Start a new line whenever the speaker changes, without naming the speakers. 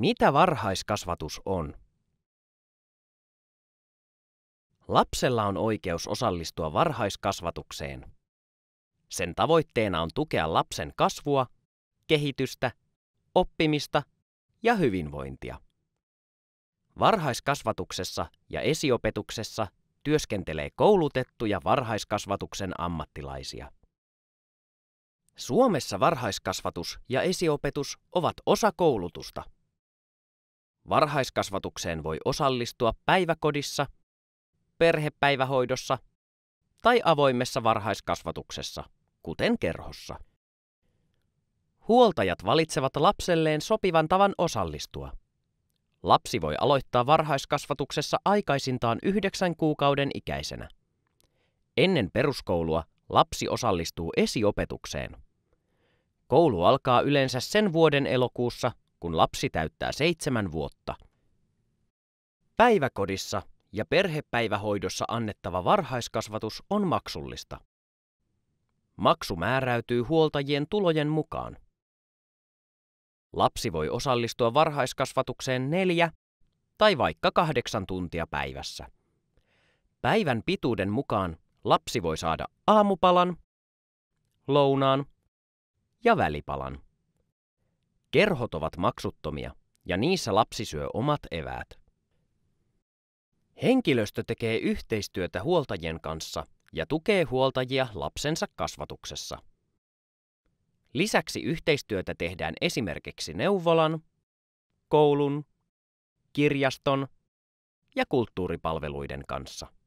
Mitä varhaiskasvatus on? Lapsella on oikeus osallistua varhaiskasvatukseen. Sen tavoitteena on tukea lapsen kasvua, kehitystä, oppimista ja hyvinvointia. Varhaiskasvatuksessa ja esiopetuksessa työskentelee koulutettuja varhaiskasvatuksen ammattilaisia. Suomessa varhaiskasvatus ja esiopetus ovat osa koulutusta – Varhaiskasvatukseen voi osallistua päiväkodissa, perhepäivähoidossa tai avoimessa varhaiskasvatuksessa, kuten kerhossa. Huoltajat valitsevat lapselleen sopivan tavan osallistua. Lapsi voi aloittaa varhaiskasvatuksessa aikaisintaan yhdeksän kuukauden ikäisenä. Ennen peruskoulua lapsi osallistuu esiopetukseen. Koulu alkaa yleensä sen vuoden elokuussa, kun lapsi täyttää seitsemän vuotta. Päiväkodissa ja perhepäivähoidossa annettava varhaiskasvatus on maksullista. Maksu määräytyy huoltajien tulojen mukaan. Lapsi voi osallistua varhaiskasvatukseen neljä tai vaikka kahdeksan tuntia päivässä. Päivän pituuden mukaan lapsi voi saada aamupalan, lounaan ja välipalan. Kerhot ovat maksuttomia ja niissä lapsi syö omat eväät. Henkilöstö tekee yhteistyötä huoltajien kanssa ja tukee huoltajia lapsensa kasvatuksessa. Lisäksi yhteistyötä tehdään esimerkiksi neuvolan, koulun, kirjaston ja kulttuuripalveluiden kanssa.